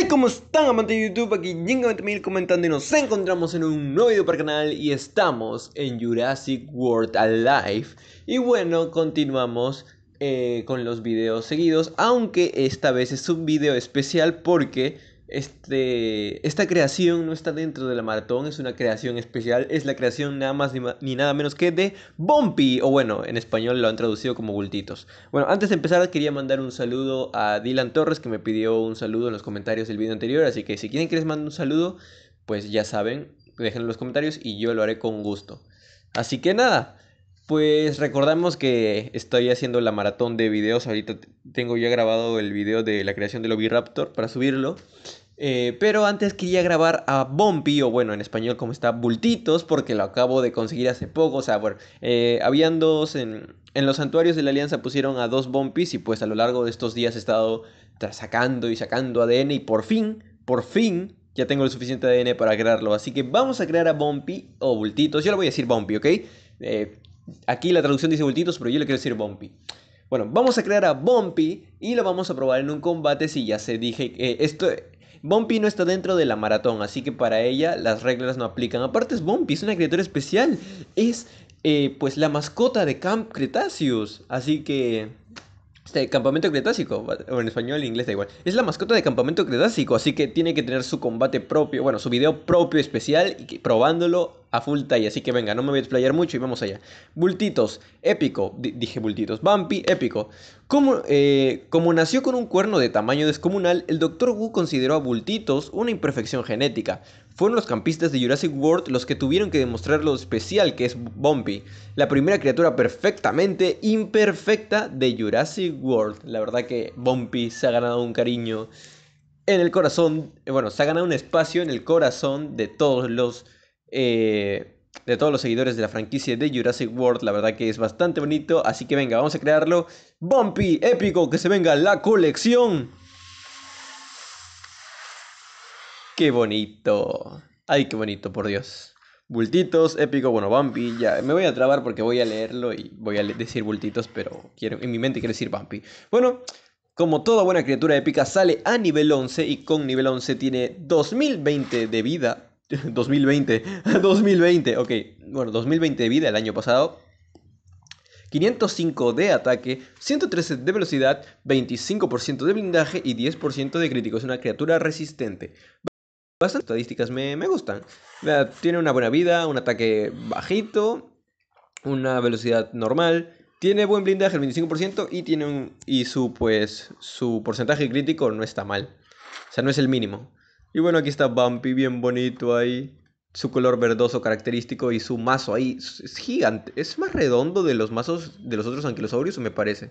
Hey, ¿cómo están amantes de YouTube? Aquí Jinga20000 comentando y nos encontramos en un nuevo video para el canal y estamos en Jurassic World Alive. Y bueno, continuamos eh, con los videos seguidos, aunque esta vez es un video especial porque este, esta creación no está dentro de la maratón, es una creación especial, es la creación nada más ni, nada menos que de Bumpy, o bueno, en español lo han traducido como bultitos. Bueno, antes de empezar quería mandar un saludo a Dylan Torres que me pidió un saludo en los comentarios del video anterior, así que si quieren que les mande un saludo, pues ya saben, déjenlo en los comentarios y yo lo haré con gusto. Así que nada, pues recordamos que estoy haciendo la maratón de videos. Ahorita tengo ya grabado el video de la creación del Oviraptor para subirlo. Eh, pero antes quería grabar a Bumpy, o bueno, en español como está, Bultitos, porque lo acabo de conseguir hace poco. O sea, bueno, eh, habían dos en, en, los santuarios de la Alianza pusieron a dos Bumpys y pues a lo largo de estos días he estado sacando y sacando ADN y por fin, por fin, ya tengo el suficiente ADN para crearlo. Así que vamos a crear a Bumpy o Bultitos. Yo le voy a decir Bumpy, ¿ok? Eh, Aquí la traducción dice bultitos, pero yo le quiero decir Bumpy. Bueno, vamos a crear a Bumpy y lo vamos a probar en un combate si ya se dije que esto... Bumpy no está dentro de la maratón, así que para ella las reglas no aplican. Aparte es Bumpy, es una criatura especial. Es eh, pues la mascota de Camp Cretaceous. Así que... Este, campamento Cretácico, o en español, en inglés da igual. Es la mascota de Campamento Cretácico, así que tiene que tener su combate propio, bueno, su video propio especial, y probándolo a full y Así que venga, no me voy a explayar mucho y vamos allá. Bultitos, épico, dije bultitos. Bumpy, épico. Como, eh, como nació con un cuerno de tamaño descomunal, el Dr. Wu consideró a Bultitos una imperfección genética. Fueron los campistas de Jurassic World los que tuvieron que demostrar lo especial que es Bumpy, la primera criatura perfectamente imperfecta de Jurassic World. La verdad que Bumpy se ha ganado un cariño en el corazón, eh, bueno, se ha ganado un espacio en el corazón de todos los... Eh, de todos los seguidores de la franquicia de Jurassic World. La verdad que es bastante bonito. Así que venga, vamos a crearlo. Bumpy, épico, que se venga la colección. Qué bonito. Ay, qué bonito, por Dios. Bultitos, épico, bueno, Bumpy, ya me voy a trabar porque voy a leerlo y voy a decir bultitos, pero quiero, en mi mente quiero decir Bumpy. Bueno, como toda buena criatura épica, sale a nivel 11 y con nivel 11 tiene 2020 de vida. 2020, 2020, ok, bueno, 2020 de vida el año pasado. 505 de ataque, 113 de velocidad, 25% de blindaje y 10% de crítico. Es una criatura resistente. Bastantes estadísticas me, me gustan. Tiene una buena vida, un ataque bajito, una velocidad normal. Tiene buen blindaje, el 25%, y tiene un. Y su pues. Su porcentaje crítico no está mal. O sea, no es el mínimo. Y bueno, aquí está Bumpy, bien bonito ahí. Su color verdoso característico y su mazo ahí. Es gigante. Es más redondo de los mazos de los otros anquilosaurios, me parece.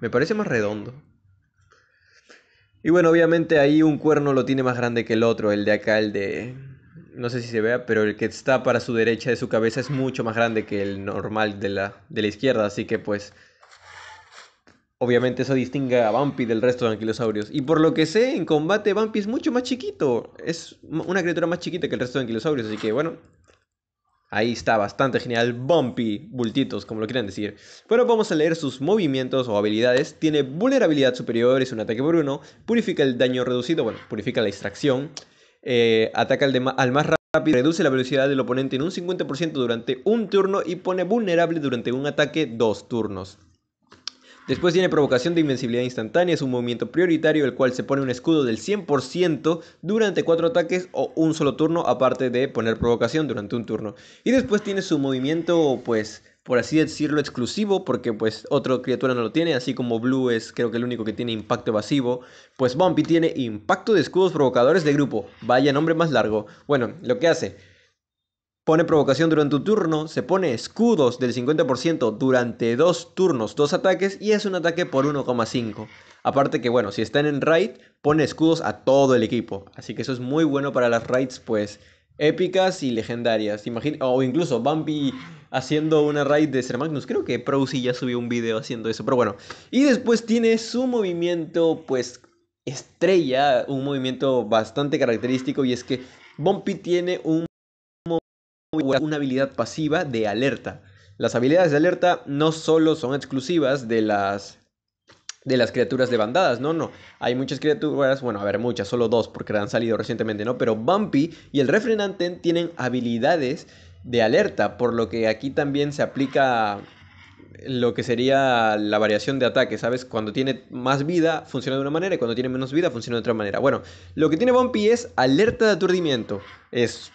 Me parece más redondo. Y bueno, obviamente ahí un cuerno lo tiene más grande que el otro, el de acá, el de... No sé si se vea, pero el que está para su derecha de su cabeza es mucho más grande que el normal de la, de la izquierda, así que pues... Obviamente eso distingue a Bumpy del resto de anquilosaurios. Y por lo que sé, en combate Bumpy es mucho más chiquito. Es una criatura más chiquita que el resto de anquilosaurios, así que bueno, Ahí está, bastante genial, bumpy, bultitos, como lo quieran decir. Bueno, vamos a leer sus movimientos o habilidades. Tiene vulnerabilidad superior, es un ataque por uno, purifica el daño reducido, bueno, purifica la extracción, eh, ataca al más rápido, reduce la velocidad del oponente en un 50% durante un turno y pone vulnerable durante un ataque dos turnos. Después tiene provocación de invencibilidad instantánea, es un movimiento prioritario el cual se pone un escudo del 100% durante 4 ataques o un solo turno, aparte de poner provocación durante un turno. Y después tiene su movimiento, pues, por así decirlo, exclusivo, porque pues otra criatura no lo tiene, así como Blue es creo que el único que tiene impacto evasivo, pues Bumpy tiene impacto de escudos provocadores de grupo, vaya nombre más largo. Bueno, lo que hace pone provocación durante un turno, se pone escudos del 50% durante dos turnos, dos ataques y es un ataque por 1,5. Aparte que bueno, si están en raid, pone escudos a todo el equipo. Así que eso es muy bueno para las raids pues épicas y legendarias. o incluso Bumpy haciendo una raid de Ser Magnus. Creo que Prousi ya subió un video haciendo eso, pero bueno. Y después tiene su movimiento pues estrella, un movimiento bastante característico y es que Bumpy tiene un una habilidad pasiva de alerta. Las habilidades de alerta no solo son exclusivas de las de las criaturas de bandadas, no, no. Hay muchas criaturas, bueno, a ver, muchas, solo dos porque han salido recientemente, ¿no? Pero Bumpy y el refrenante tienen habilidades de alerta, por lo que aquí también se aplica lo que sería la variación de ataque, ¿sabes? Cuando tiene más vida funciona de una manera y cuando tiene menos vida funciona de otra manera. Bueno, lo que tiene Bumpy es alerta de aturdimiento. Es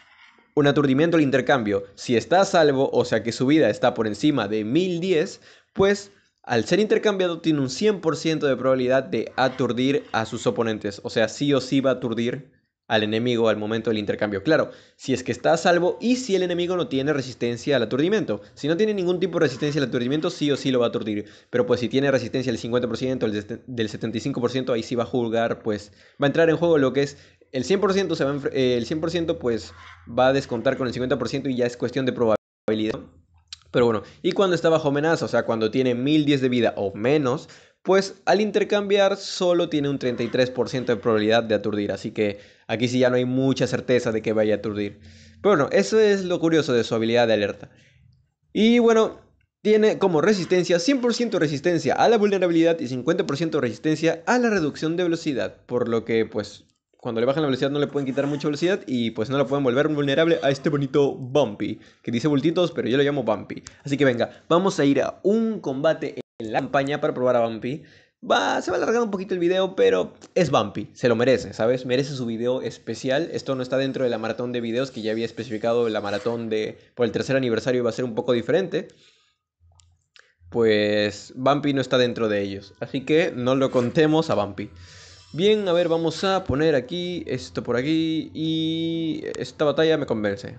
un aturdimiento al intercambio. Si está a salvo, o sea que su vida está por encima de 1010, pues al ser intercambiado tiene un 100% de probabilidad de aturdir a sus oponentes. O sea, sí o sí va a aturdir al enemigo al momento del intercambio. Claro, si es que está a salvo y si el enemigo no tiene resistencia al aturdimiento. Si no tiene ningún tipo de resistencia al aturdimiento, sí o sí lo va a aturdir. Pero pues si tiene resistencia del 50%, del 75%, ahí sí va a jugar, pues va a entrar en juego lo que es el 100% se va eh, el 100% pues va a descontar con el 50% y ya es cuestión de probabilidad. Pero bueno, y cuando está bajo amenaza, o sea, cuando tiene 1010 de vida o menos, pues al intercambiar solo tiene un 33% de probabilidad de aturdir, así que aquí sí ya no hay mucha certeza de que vaya a aturdir. Pero bueno, eso es lo curioso de su habilidad de alerta. Y bueno, tiene como resistencia 100% resistencia a la vulnerabilidad y 50% resistencia a la reducción de velocidad, por lo que pues cuando le bajan la velocidad no le pueden quitar mucha velocidad y pues no lo pueden volver vulnerable a este bonito Bumpy, que dice bultitos, pero yo lo llamo Bumpy. Así que venga, vamos a ir a un combate en la campaña para probar a Bumpy. Va, se va alargar un poquito el video, pero es Bumpy, se lo merece, ¿sabes? Merece su video especial. Esto no está dentro de la maratón de videos que ya había especificado, la maratón de por el tercer aniversario va a ser un poco diferente. Pues Bumpy no está dentro de ellos, así que no lo contemos a Bumpy. Bien, a ver, vamos a poner aquí, esto por aquí y esta batalla me convence.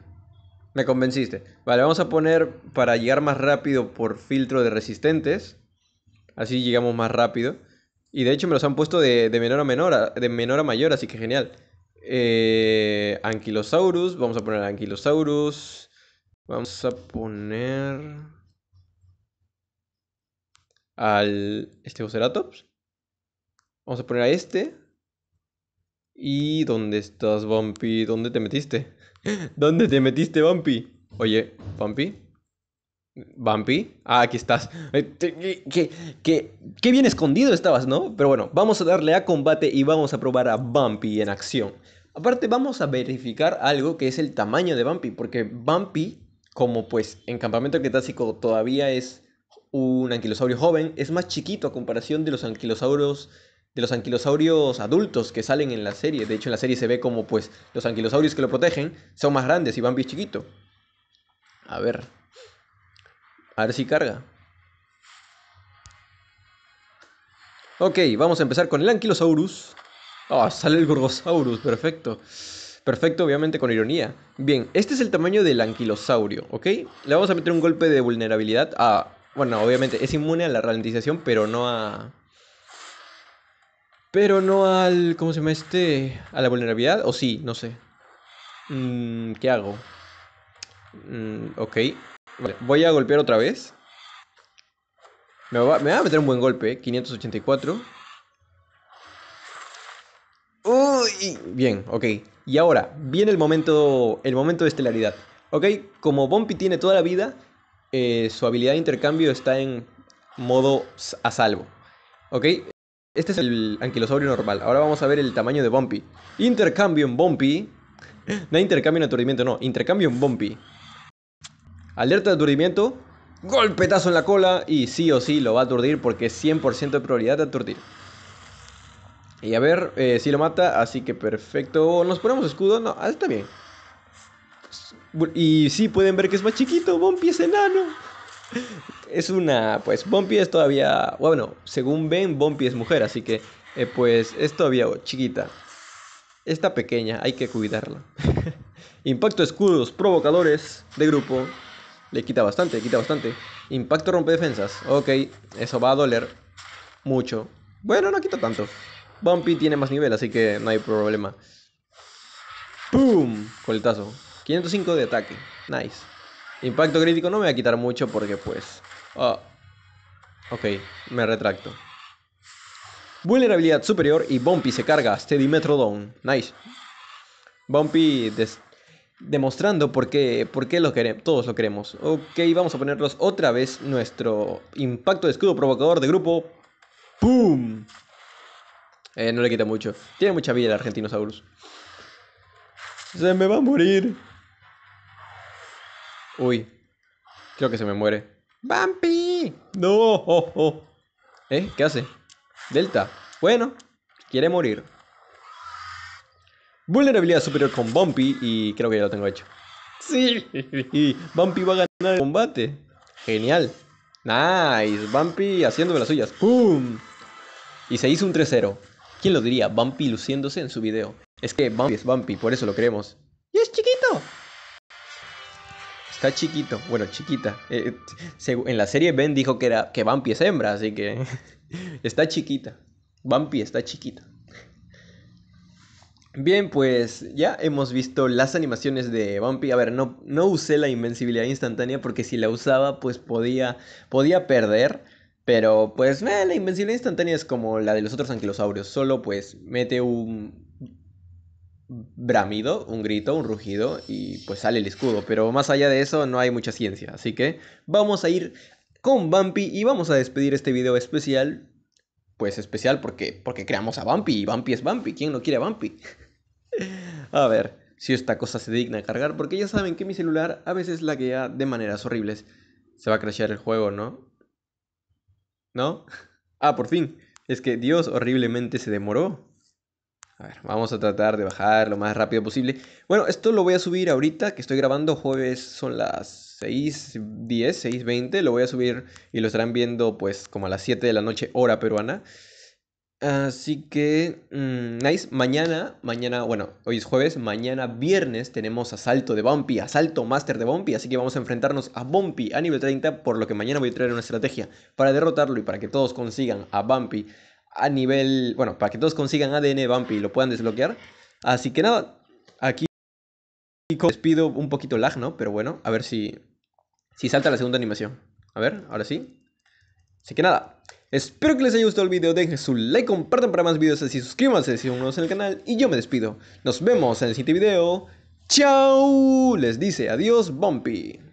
Me convenciste. Vale, vamos a poner para llegar más rápido por filtro de resistentes. Así llegamos más rápido. Y de hecho me los han puesto de, menor a menor, de menor a mayor, así que genial. Eh, anquilosaurus, vamos a poner Anquilosaurus. Vamos a poner al este Vamos a poner a este. ¿Y dónde estás, Bumpy? ¿Dónde te metiste? ¿Dónde te metiste, Bumpy? Oye, Bumpy. Bumpy. Ah, aquí estás. Qué qué qué bien escondido estabas, ¿no? Pero bueno, vamos a darle a combate y vamos a probar a Bumpy en acción. Aparte, vamos a verificar algo que es el tamaño de Bumpy, porque Bumpy, como pues en Campamento Cretácico todavía es un anquilosaurio joven, es más chiquito a comparación de los anquilosaurios de los anquilosaurios adultos que salen en la serie. De hecho, en la serie se ve como pues los anquilosaurios que lo protegen son más grandes y van bien chiquito. A ver. A ver si carga. Ok, vamos a empezar con el Anquilosaurus. Ah, sale el Gorgosaurus, perfecto. Perfecto, obviamente con ironía. Bien, este es el tamaño del anquilosaurio, ¿ok? Le vamos a meter un golpe de vulnerabilidad a... Bueno, obviamente es inmune a la ralentización, pero no a... Pero no al. ¿Cómo se llama este? A la vulnerabilidad. O sí, no sé. Mm, ¿Qué hago? Mm, ok. Vale, voy a golpear otra vez. Me va, a meter un buen golpe. 584. ¿eh? Uy, bien, ok. Y ahora, viene el momento, el momento de estelaridad. Ok, como Bumpy tiene toda la vida, eh, su habilidad de intercambio está en modo a salvo. Ok, este es el anquilosaurio normal. Ahora vamos a ver el tamaño de Bumpy. Intercambio en Bumpy. No intercambio en aturdimiento, no. Intercambio en Bumpy. Alerta de aturdimiento. Golpetazo en la cola. Y sí o sí lo va a aturdir porque es 100% de probabilidad de aturdir. Y a ver eh, si lo mata. Así que perfecto. ¿Nos ponemos escudo? No, ah, está bien. Y sí, pueden ver que es más chiquito. Bumpy es enano es una, pues Bumpy es todavía, bueno, según ven, Bumpy es mujer, así que eh, pues es todavía chiquita. Esta pequeña, hay que cuidarla. Impacto escudos provocadores de grupo. Le quita bastante, le quita bastante. Impacto rompe defensas. Ok, eso va a doler mucho. Bueno, no quita tanto. Bumpy tiene más nivel, así que no hay problema. ¡Pum! Coletazo. 505 de ataque. Nice. Impacto crítico no me va a quitar mucho porque pues... Ah, ok, me retracto. Vulnerabilidad superior y Bumpy se carga a Metro Nice. Bumpy demostrando por qué, por qué lo todos lo queremos. Ok, vamos a ponerlos otra vez nuestro impacto de escudo provocador de grupo. ¡Pum! Eh, no le quita mucho. Tiene mucha vida el argentino Saurus. Se me va a morir. Uy, creo que se me muere. ¡Bampi! ¡No! ¿Eh? ¿Qué hace? Delta. Bueno, quiere morir. Vulnerabilidad superior con Bumpy y creo que ya lo tengo hecho. ¡Sí! Bumpy va a ganar el combate. Genial. Nice. Bumpy haciéndome las suyas. ¡Pum! Y se hizo un 3-0. ¿Quién lo diría? Bumpy luciéndose en su video. Es que Bumpy es Bumpy, por eso lo creemos. Está chiquito, bueno, chiquita. Eh, en la serie Ben dijo que, era, que Bumpy es hembra, así que está chiquita. Bumpy está chiquita. Bien, pues ya hemos visto las animaciones de Bumpy. A ver, no, no usé la invencibilidad instantánea porque si la usaba, pues podía, podía perder. Pero pues la invencibilidad instantánea es como la de los otros anquilosaurios. Solo pues mete un, bramido, un grito, un rugido y pues sale el escudo. Pero más allá de eso no hay mucha ciencia. Así que vamos a ir con Bumpy y vamos a despedir este video especial. Pues especial porque, porque creamos a Bumpy y Bumpy es Bumpy. ¿Quién no quiere a Bumpy? a ver si esta cosa se digna cargar porque ya saben que mi celular a veces laguea de maneras horribles. Se va a crashear el juego, ¿no? ¿No? Ah, por fin. Es que Dios horriblemente se demoró. A ver, vamos a tratar de bajar lo más rápido posible. Bueno, esto lo voy a subir ahorita que estoy grabando. Jueves son las 6.10, 6.20. Lo voy a subir y lo estarán viendo pues como a las 7 de la noche hora peruana. Así que, mm, nice. Mañana, mañana, bueno, hoy es jueves, mañana viernes tenemos asalto de Bumpy, asalto master de Bumpy, así que vamos a enfrentarnos a Bumpy a nivel 30, por lo que mañana voy a traer una estrategia para derrotarlo y para que todos consigan a Bumpy a nivel, bueno, para que todos consigan ADN Bumpy y lo puedan desbloquear. Así que nada, aquí les pido un poquito lag, ¿no? Pero bueno, a ver si, si salta la segunda animación. A ver, ahora sí. Así que nada, espero que les haya gustado el video, dejen su like, compartan para más videos así, suscríbanse si son nuevos en el canal y yo me despido. Nos vemos en el siguiente video. ¡Chao! Les dice adiós Bumpy.